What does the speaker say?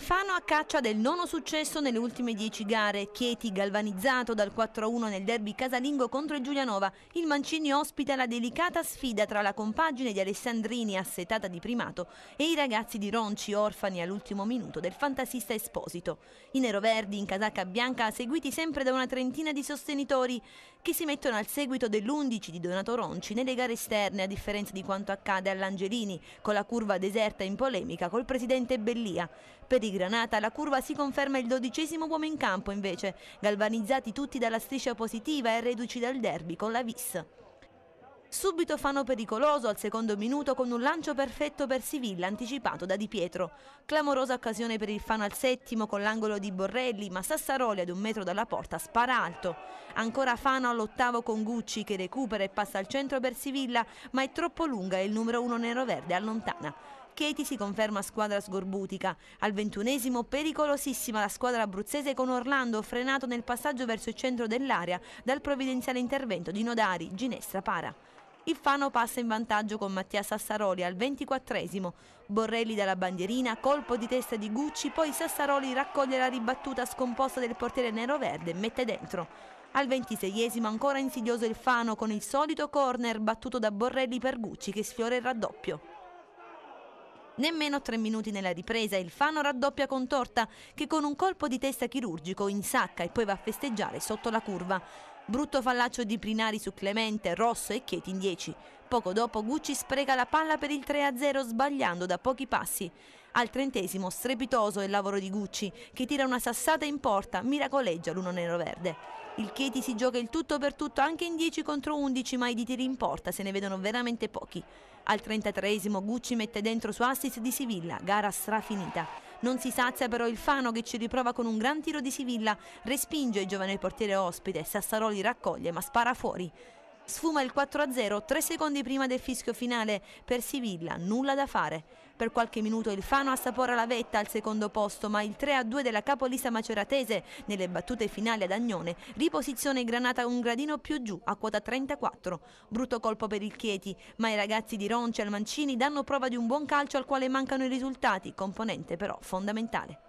Fano a caccia del nono successo nelle ultime 10 gare, Chieti galvanizzato dal 4-1 nel derby casalingo contro il Giulianova. Il Mancini ospita la delicata sfida tra la compagine di Alessandrini assetata di primato e i ragazzi di Ronci orfani all'ultimo minuto del fantasista Esposito. I neroverdi in casacca bianca seguiti sempre da una trentina di sostenitori che si mettono al seguito dell'11 di Donato Ronci nelle gare esterne a differenza di quanto accade all'Angelini con la curva deserta in polemica col presidente Bellia. Per i di Granata la curva si conferma il dodicesimo uomo in campo invece, galvanizzati tutti dalla striscia positiva e reduci dal derby con la Vis. Subito Fano pericoloso al secondo minuto con un lancio perfetto per Sivilla anticipato da Di Pietro. Clamorosa occasione per il Fano al settimo con l'angolo di Borrelli ma Sassaroli ad un metro dalla porta spara alto. Ancora Fano all'ottavo con Gucci che recupera e passa al centro per Sivilla ma è troppo lunga e il numero uno nero-verde allontana. Marchetti si conferma squadra sgorbutica. Al ventunesimo pericolosissima la squadra abruzzese con Orlando frenato nel passaggio verso il centro dell'area dal provvidenziale intervento di Nodari, Ginestra Para. Il Fano passa in vantaggio con Mattia Sassaroli al 24esimo. Borrelli dalla bandierina, colpo di testa di Gucci, poi Sassaroli raccoglie la ribattuta scomposta del portiere nero-verde e mette dentro. Al 26esimo ancora insidioso il Fano con il solito corner battuto da Borrelli per Gucci che sfiora il raddoppio. Nemmeno tre minuti nella ripresa il Fano raddoppia con Torta che con un colpo di testa chirurgico insacca e poi va a festeggiare sotto la curva. Brutto fallaccio di Prinari su Clemente, Rosso e Chieti in 10. Poco dopo Gucci spreca la palla per il 3-0 sbagliando da pochi passi. Al trentesimo strepitoso è il lavoro di Gucci che tira una sassata in porta, miracoleggia l'uno nero-verde. Il Chieti si gioca il tutto per tutto anche in 10 contro 11 ma i di tiri in porta se ne vedono veramente pochi. Al trentatreesimo Gucci mette dentro su assist di Sivilla, gara strafinita. Non si sazia però il Fano che ci riprova con un gran tiro di Sivilla, respinge il giovane portiere ospite, Sassaroli raccoglie ma spara fuori sfuma il 4-0 tre secondi prima del fischio finale. Per Sivilla nulla da fare. Per qualche minuto il Fano assapora la vetta al secondo posto, ma il 3-2 della capolista maceratese nelle battute finali ad Agnone riposiziona il Granata un gradino più giù a quota 34. Brutto colpo per il Chieti, ma i ragazzi di Ronce e Mancini danno prova di un buon calcio al quale mancano i risultati, componente però fondamentale.